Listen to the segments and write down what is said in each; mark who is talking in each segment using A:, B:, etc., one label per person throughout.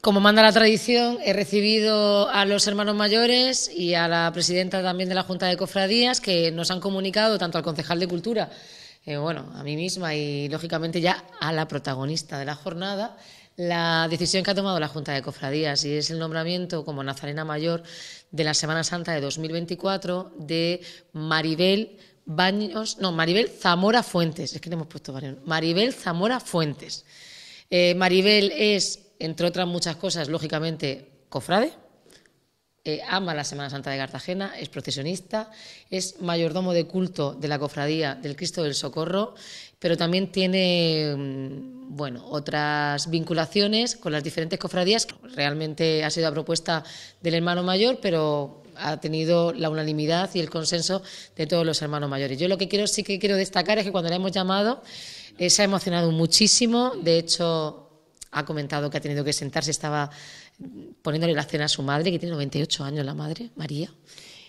A: como manda la tradición, he recibido a los hermanos mayores y a la presidenta también de la Junta de Cofradías que nos han comunicado tanto al concejal de Cultura, eh, bueno, a mí misma y lógicamente ya a la protagonista de la jornada, la decisión que ha tomado la Junta de Cofradías y es el nombramiento como Nazarena Mayor de la Semana Santa de 2024 de Maribel Baños, no, Maribel Zamora Fuentes, es que hemos puesto Maribel Zamora Fuentes. Eh, Maribel es entre otras muchas cosas, lógicamente, cofrade. Eh, ama la Semana Santa de Cartagena, es procesionista, es mayordomo de culto de la cofradía del Cristo del Socorro, pero también tiene mm, bueno, otras vinculaciones con las diferentes cofradías. Realmente ha sido la propuesta del hermano mayor, pero ha tenido la unanimidad y el consenso de todos los hermanos mayores. Yo lo que quiero sí que quiero destacar es que cuando la hemos llamado eh, se ha emocionado muchísimo, de hecho ha comentado que ha tenido que sentarse, estaba poniéndole la cena a su madre, que tiene 98 años la madre, María.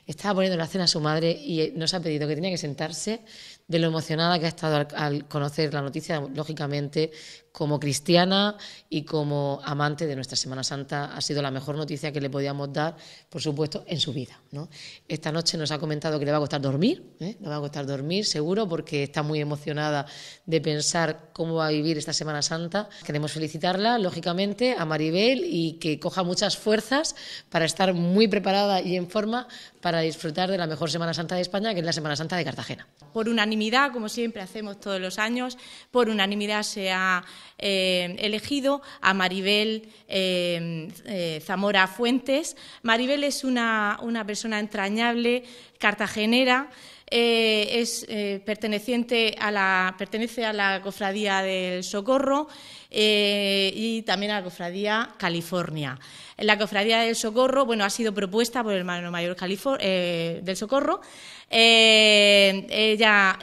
A: Estaba poniéndole la cena a su madre y eh, nos ha pedido que tenía que sentarse de lo emocionada que ha estado al, conocer la noticia, lógicamente, como cristiana y como amante de nuestra Semana Santa, ha sido la mejor noticia que le podíamos dar, por supuesto, en su vida. Esta noche nos ha comentado que le va a costar dormir, ¿eh? le va a costar dormir seguro, porque está muy emocionada de pensar cómo va a vivir esta Semana Santa. Queremos felicitarla, lógicamente, a Maribel y que coja muchas fuerzas para estar muy preparada y en forma para disfrutar de la mejor Semana Santa de España, que es la Semana Santa de Cartagena.
B: Por como siempre hacemos todos los años, por unanimidad se ha eh, elegido a Maribel eh, eh, Zamora Fuentes. Maribel es una, una persona entrañable, cartagenera. Eh, es eh, perteneciente a la, pertenece a la Cofradía del Socorro eh, y también a la Cofradía California. La Cofradía del Socorro, bueno, ha sido propuesta por el hermano mayor del Socorro. ella,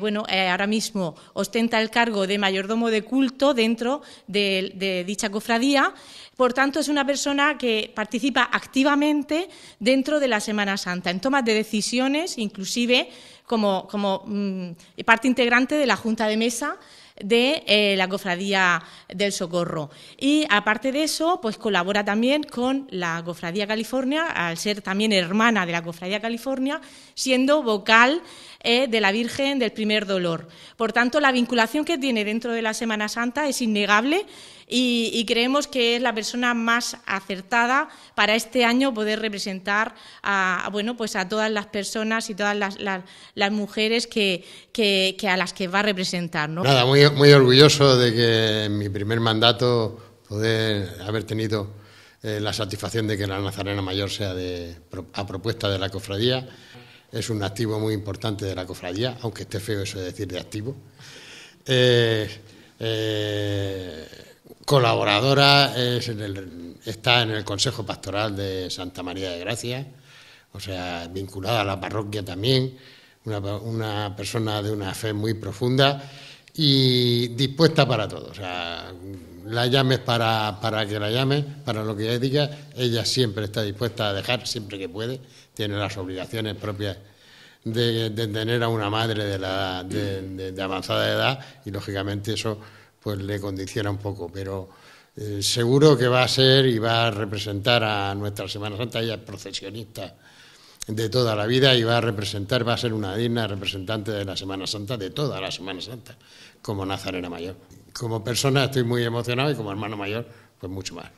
B: bueno, ahora mismo ostenta el cargo de mayordomo de culto dentro de dicha cofradía. Por tanto, es una persona que participa activamente dentro de la Semana Santa, en tomas de decisiones, inclusive como, mm, parte integrante de la Junta de Mesa de eh, la Cofradía del Socorro. Y aparte de eso, pues colabora también con la Cofradía California, al ser también hermana de la Cofradía California, siendo vocal eh, de la Virgen del Primer Dolor. Por tanto, la vinculación que tiene dentro de la Semana Santa es innegable y, creemos que es la persona más acertada para este año poder representar a, bueno, pues a todas las personas y todas las, las, mujeres que, a las que va a representar muy orgulloso
C: de que en mi primer mandato poder haber tenido eh, la satisfacción de que la Nazarena Mayor sea de, a propuesta de la cofradía. Es un activo muy importante de la cofradía, aunque esté feo eso de decir de activo. Eh, eh, colaboradora está en el Consejo Pastoral de Santa María de Gracia, o sea, vinculada a la parroquia también, una, una persona de una fe muy profunda y dispuesta para todo. O sea, la llames para, para que la llame, para lo que ella diga, ella siempre está dispuesta a dejar, siempre que puede, tiene las obligaciones propias de, tener a una madre de, la, de, avanzada edad y lógicamente eso pues le condiciona un poco, pero eh, seguro que va a ser y va a representar a nuestra Semana Santa, ella es procesionista de toda la vida y va a representar, va a ser una digna representante de la Semana Santa, de toda la Semana Santa, como nazarena mayor. Como persona estoy muy emocionado y como hermano mayor, pues mucho más.